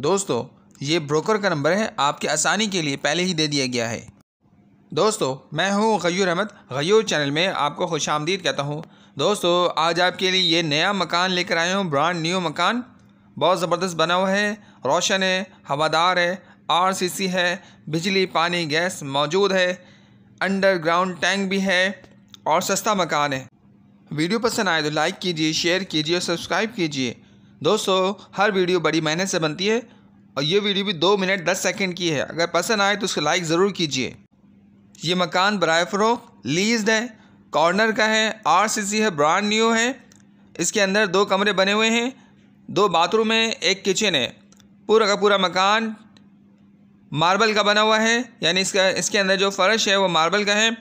दोस्तों ये ब्रोकर का नंबर है आपके आसानी के लिए पहले ही दे दिया गया है दोस्तों मैं हूँ गयूर अहमद गयूर चैनल में आपको खुश आमदीद कहता हूँ दोस्तों आज आपके लिए ये नया मकान लेकर आया हूँ ब्रांड न्यू मकान बहुत ज़बरदस्त बना हुआ है रोशन है हवादार है आरसीसी है बिजली पानी गैस मौजूद है अंडरग्राउंड टैंक भी है और सस्ता मकान है वीडियो पसंद आए तो लाइक कीजिए शेयर कीजिए और सब्सक्राइब कीजिए दोस्तों हर वीडियो बड़ी मेहनत से बनती है और ये वीडियो भी दो मिनट दस सेकंड की है अगर पसंद आए तो उसको लाइक ज़रूर कीजिए ये मकान बरए फ़रोख लीज्ड है कॉर्नर का है आरसीसी है ब्रांड न्यू है इसके अंदर दो कमरे बने हुए हैं दो बाथरूम है एक किचन है पूरा का पूरा मकान मार्बल का बना हुआ है यानी इसका इसके अंदर जो फ़र्श है वो मार्बल का है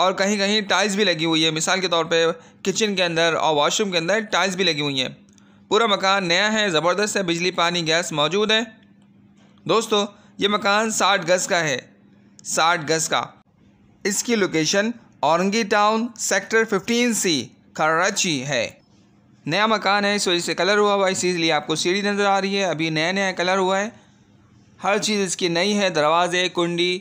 और कहीं कहीं टाइल्स भी लगी हुई है मिसाल के तौर पे किचन के अंदर और वॉशरूम के अंदर टाइल्स भी लगी हुई हैं पूरा मकान नया है ज़बरदस्त है बिजली पानी गैस मौजूद है दोस्तों ये मकान साठ गज़ का है साठ गज़ का इसकी location Orangi Town sector fifteen C Karachi है नया मकान है इस वजह से कलर हुआ हुआ है इसीलिए आपको सीढ़ी नज़र आ रही है अभी नया नया कलर हुआ है हर चीज़ इसकी नई है दरवाज़े कुंडी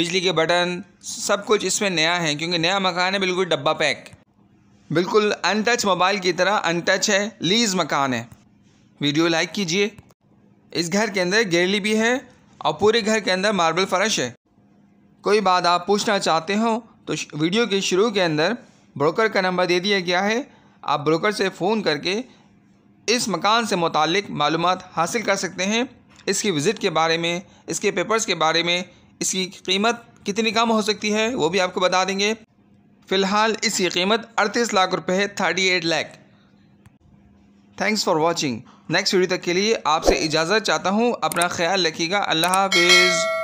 बिजली के बटन सब कुछ इसमें नया है क्योंकि नया मकान है बिल्कुल डब्बा पैक बिल्कुल अनटच मोबाइल की तरह अनटच है लीज मकान है वीडियो लाइक कीजिए इस घर के अंदर गेरली भी है और पूरे घर के अंदर मार्बल फर्श है कोई बात आप पूछना चाहते हो तो वीडियो के शुरू के अंदर ब्रोकर का नंबर दे दिया गया है आप ब्रोकर से फ़ोन करके इस मकान से मुतक मालूम हासिल कर सकते हैं इसकी विज़िट के बारे में इसके पेपर्स के बारे में इसकी कीमत कितनी कम हो सकती है वो भी आपको बता देंगे फ़िलहाल इसकी कीमत अड़तीस लाख रुपये है thirty eight lakh thanks for watching next video तक के लिए आपसे इजाज़त चाहता हूँ अपना ख्याल रखिएगा अल्लाह हाफिज़